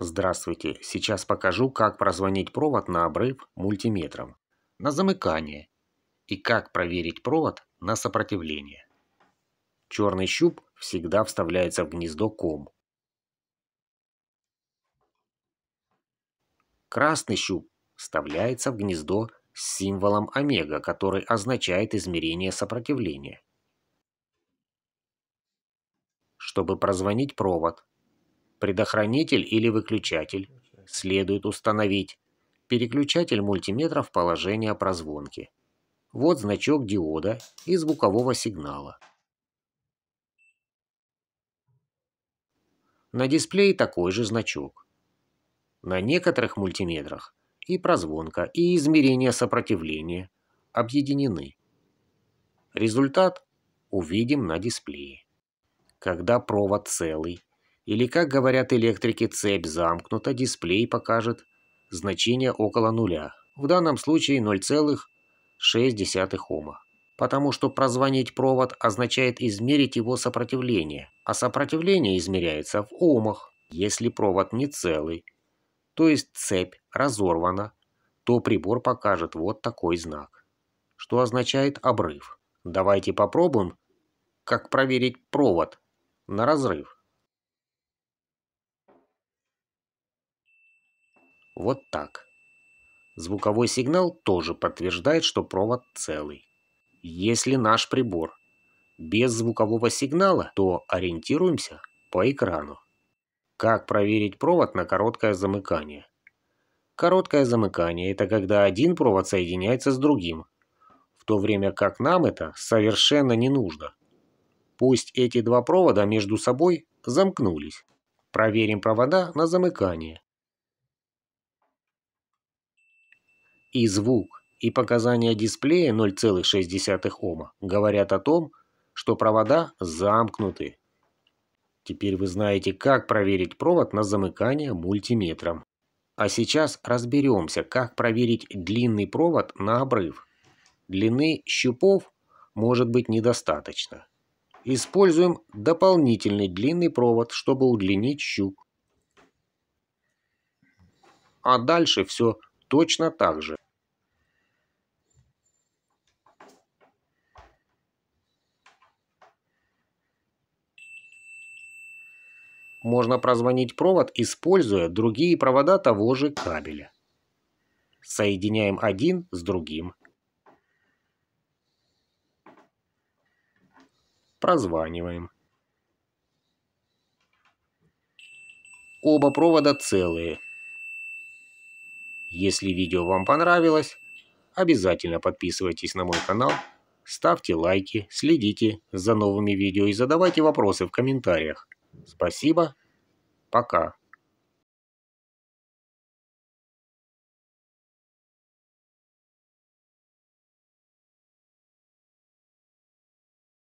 Здравствуйте, сейчас покажу, как прозвонить провод на обрыв мультиметром, на замыкание и как проверить провод на сопротивление. Черный щуп всегда вставляется в гнездо ком. Красный щуп вставляется в гнездо с символом омега, который означает измерение сопротивления. Чтобы прозвонить провод, Предохранитель или выключатель следует установить. Переключатель мультиметра в положение прозвонки. Вот значок диода и звукового сигнала. На дисплее такой же значок. На некоторых мультиметрах и прозвонка, и измерение сопротивления объединены. Результат увидим на дисплее. Когда провод целый, или, как говорят электрики, цепь замкнута, дисплей покажет значение около нуля. В данном случае 0,6 Ома. Потому что прозвонить провод означает измерить его сопротивление, а сопротивление измеряется в Омах. Если провод не целый, то есть цепь разорвана, то прибор покажет вот такой знак, что означает обрыв. Давайте попробуем, как проверить провод на разрыв. Вот так. Звуковой сигнал тоже подтверждает, что провод целый. Если наш прибор без звукового сигнала, то ориентируемся по экрану. Как проверить провод на короткое замыкание? Короткое замыкание – это когда один провод соединяется с другим, в то время как нам это совершенно не нужно. Пусть эти два провода между собой замкнулись. Проверим провода на замыкание. И звук, и показания дисплея 0,6 Ома говорят о том, что провода замкнуты. Теперь вы знаете, как проверить провод на замыкание мультиметром. А сейчас разберемся, как проверить длинный провод на обрыв. Длины щупов может быть недостаточно. Используем дополнительный длинный провод, чтобы удлинить щуп. А дальше все точно так же. Можно прозвонить провод, используя другие провода того же кабеля. Соединяем один с другим. Прозваниваем. Оба провода целые, если видео вам понравилось, обязательно подписывайтесь на мой канал, ставьте лайки, следите за новыми видео и задавайте вопросы в комментариях. Спасибо, пока.